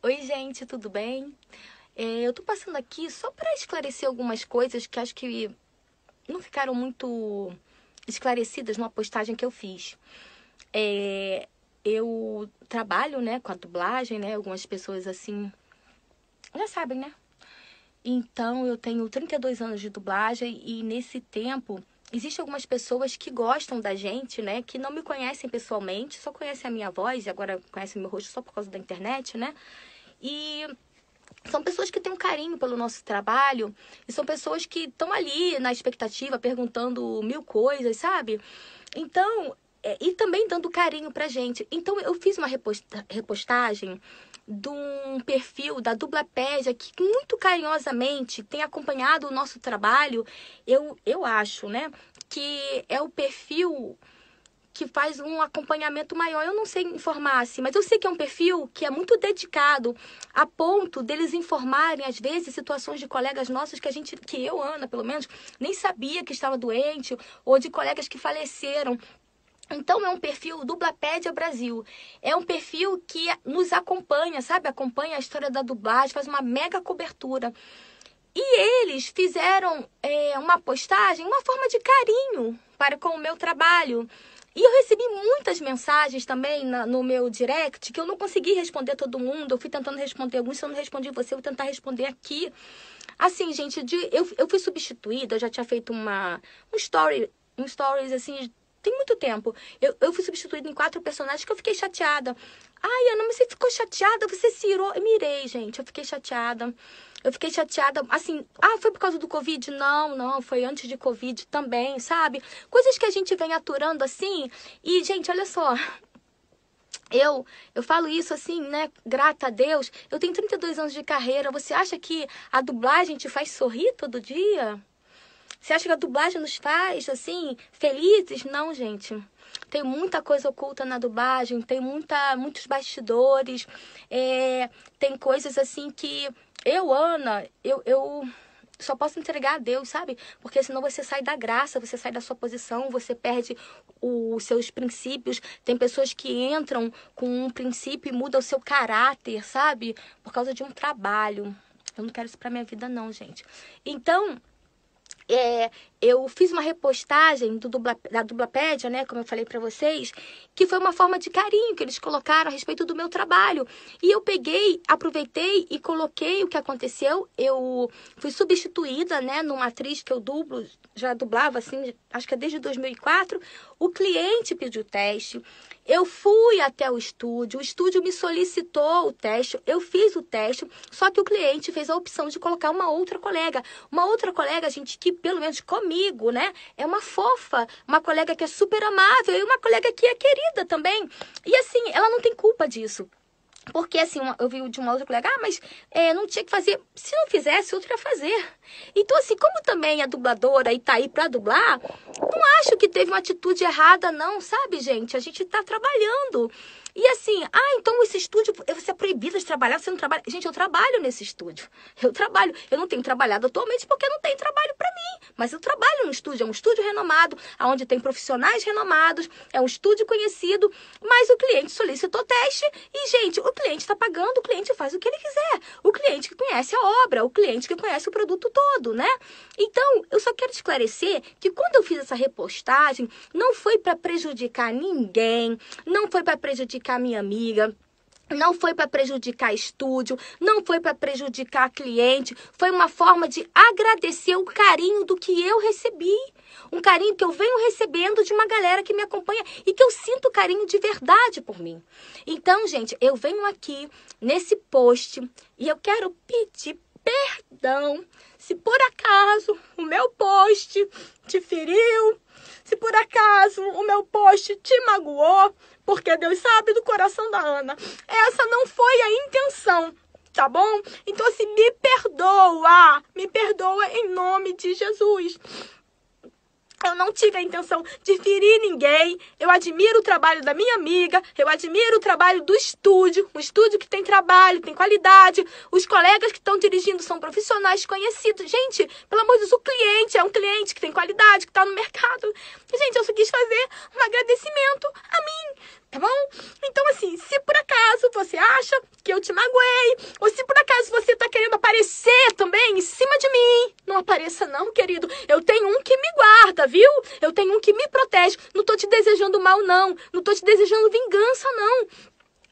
Oi, gente, tudo bem? É, eu tô passando aqui só para esclarecer algumas coisas que acho que não ficaram muito esclarecidas numa postagem que eu fiz. É, eu trabalho, né, com a dublagem, né? Algumas pessoas assim já sabem, né? Então, eu tenho 32 anos de dublagem e nesse tempo Existem algumas pessoas que gostam da gente, né? Que não me conhecem pessoalmente, só conhecem a minha voz e agora conhecem meu rosto só por causa da internet, né? E são pessoas que têm um carinho pelo nosso trabalho e são pessoas que estão ali na expectativa, perguntando mil coisas, sabe? Então, é, e também dando carinho pra gente. Então eu fiz uma reposta repostagem de um perfil da dupla Dublapédia que muito carinhosamente tem acompanhado o nosso trabalho. Eu, eu acho, né? Que é o perfil que faz um acompanhamento maior. Eu não sei informar assim, mas eu sei que é um perfil que é muito dedicado a ponto deles informarem às vezes situações de colegas nossos que a gente, que eu, Ana, pelo menos, nem sabia que estava doente ou de colegas que faleceram então é um perfil Dublapédia Brasil. É um perfil que nos acompanha, sabe? Acompanha a história da dublagem, faz uma mega cobertura. E eles fizeram é, uma postagem, uma forma de carinho para com o meu trabalho. E eu recebi muitas mensagens também na, no meu direct que eu não consegui responder todo mundo. Eu fui tentando responder alguns, se eu não respondi você, eu vou tentar responder aqui. Assim, gente, de, eu, eu fui substituída, eu já tinha feito uma, um story um stories assim tem muito tempo. Eu, eu fui substituída em quatro personagens que eu fiquei chateada. Ai, Ana, mas você ficou chateada? Você se irou? Eu mirei, gente. Eu fiquei chateada. Eu fiquei chateada, assim, ah, foi por causa do Covid? Não, não, foi antes de Covid também, sabe? Coisas que a gente vem aturando assim. E, gente, olha só. Eu, eu falo isso assim, né? Grata a Deus. Eu tenho 32 anos de carreira. Você acha que a dublagem te faz sorrir todo dia? Você acha que a dublagem nos faz, assim, felizes? Não, gente. Tem muita coisa oculta na dublagem, tem muita, muitos bastidores, é, tem coisas assim que eu, Ana, eu, eu só posso entregar a Deus, sabe? Porque senão você sai da graça, você sai da sua posição, você perde os seus princípios. Tem pessoas que entram com um princípio e mudam o seu caráter, sabe? Por causa de um trabalho. Eu não quero isso pra minha vida, não, gente. Então, é, eu fiz uma repostagem do dubla, da Dublapédia, né, como eu falei para vocês, que foi uma forma de carinho que eles colocaram a respeito do meu trabalho. E eu peguei, aproveitei e coloquei o que aconteceu. Eu fui substituída, né, numa atriz que eu dublo, já dublava assim, acho que é desde 2004. O cliente pediu teste, eu fui até o estúdio, o estúdio me solicitou o teste, eu fiz o teste, só que o cliente fez a opção de colocar uma outra colega. Uma outra colega, gente, que pelo menos comigo, né, é uma fofa, uma colega que é super amável e uma colega que é querida também. E assim, ela não tem culpa disso. Porque, assim, uma, eu vi de uma outra colega, ah, mas é, não tinha que fazer. Se não fizesse, outro ia fazer. Então, assim, como também a dubladora e tá aí pra dublar, não acho que teve uma atitude errada, não, sabe, gente? A gente tá trabalhando. E assim, ah, então esse estúdio, é, você é proibida de trabalhar, você não trabalha. Gente, eu trabalho nesse estúdio. Eu trabalho. Eu não tenho trabalhado atualmente porque não tem trabalho para mim. Mas eu trabalho no estúdio, é um estúdio renomado, onde tem profissionais renomados, é um estúdio conhecido, mas o cliente solicitou teste e, gente, o cliente está pagando, o cliente faz o que ele quiser. O cliente que conhece a obra, o cliente que conhece o produto todo, né? Então, eu só quero esclarecer que quando eu fiz essa repostagem, não foi para prejudicar ninguém, não foi para prejudicar prejudicar minha amiga, não foi para prejudicar estúdio, não foi para prejudicar cliente, foi uma forma de agradecer o carinho do que eu recebi. Um carinho que eu venho recebendo de uma galera que me acompanha e que eu sinto carinho de verdade por mim. Então, gente, eu venho aqui nesse post e eu quero pedir perdão se por acaso o meu post te feriu, se por acaso o meu post te magoou, porque Deus sabe do coração da Ana. Essa não foi a intenção tá bom? Então, assim, me perdoa, me perdoa em nome de Jesus. Eu não tive a intenção de ferir ninguém. Eu admiro o trabalho da minha amiga, eu admiro o trabalho do estúdio, um estúdio que tem trabalho, tem qualidade. Os colegas que estão dirigindo são profissionais conhecidos. Gente, pelo amor de Deus, o cliente é um cliente que tem qualidade, que está no mercado. Gente, eu só quis fazer um agradecimento a mim eu te magoei, ou se por acaso você tá querendo aparecer também em cima de mim, não apareça não, querido. Eu tenho um que me guarda, viu? Eu tenho um que me protege. Não tô te desejando mal não, não tô te desejando vingança não.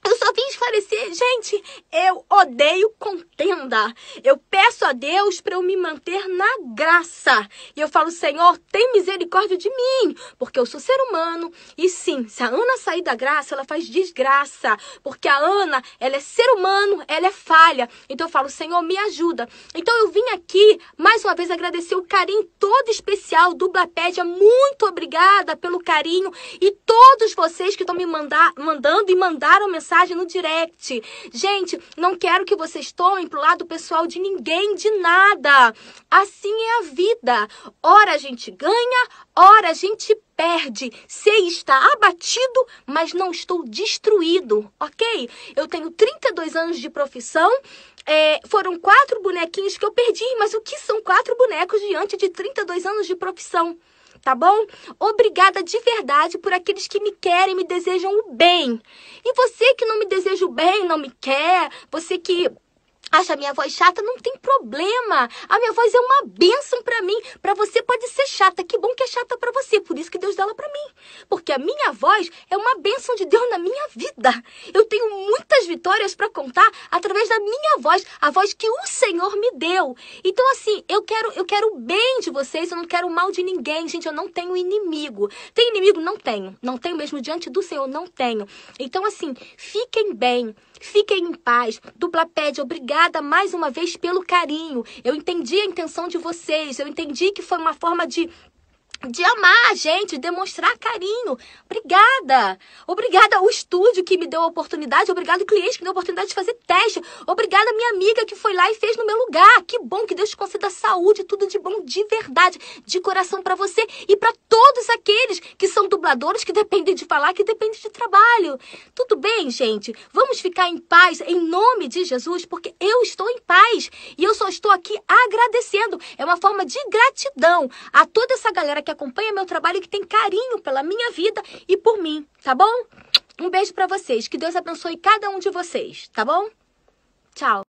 Eu só vim esclarecer, gente, eu odeio contenda. Eu peço a Deus para eu me manter na graça. E eu falo, Senhor, tem misericórdia de mim, porque eu sou ser humano. E sim, se a Ana sair da graça, ela faz desgraça, porque a Ana, ela é ser humano, ela é falha. Então eu falo, Senhor, me ajuda. Então eu vim aqui mais uma vez agradecer o carinho todo especial do Blapédia. Muito obrigada pelo carinho e todos vocês que estão me mandar, mandando e mandaram mensagem mensagem no direct. Gente, não quero que vocês tomem pro lado pessoal de ninguém, de nada. Assim é a vida. Ora a gente ganha, ora a gente perde. Sei estar abatido, mas não estou destruído, ok? Eu tenho 32 anos de profissão. É, foram quatro bonequinhos que eu perdi, mas o que são quatro bonecos diante de 32 anos de profissão? tá bom? Obrigada de verdade por aqueles que me querem e me desejam o bem. E você que não me deseja o bem, não me quer, você que Acha a minha voz chata? Não tem problema. A minha voz é uma bênção para mim. Para você pode ser chata. Que bom que é chata para você. Por isso que Deus dá ela para mim. Porque a minha voz é uma bênção de Deus na minha vida. Eu tenho muitas vitórias para contar através da minha voz, a voz que o Senhor me deu. Então assim, eu quero eu quero o bem de vocês, eu não quero o mal de ninguém. Gente, eu não tenho inimigo. Tem inimigo? Não tenho. Não tenho mesmo diante do Senhor, não tenho. Então assim, fiquem bem, fiquem em paz. Dupla pede, obrigado obrigada mais uma vez pelo carinho. Eu entendi a intenção de vocês, eu entendi que foi uma forma de de amar a gente, demonstrar carinho. Obrigada! Obrigada ao estúdio que me deu a oportunidade, obrigado ao cliente que me deu a oportunidade de fazer teste, obrigada minha amiga que foi lá e fez no meu lugar. Que bom que Deus te conceda saúde, tudo de bom de verdade, de coração para você e para todos aqueles que são dubladores, que dependem de falar, que dependem de trabalho. Tudo bem, gente? Vamos ficar em paz em nome de Jesus, porque eu estou em paz e só estou aqui agradecendo. É uma forma de gratidão a toda essa galera que acompanha meu trabalho e que tem carinho pela minha vida e por mim, tá bom? Um beijo para vocês. Que Deus abençoe cada um de vocês, tá bom? Tchau.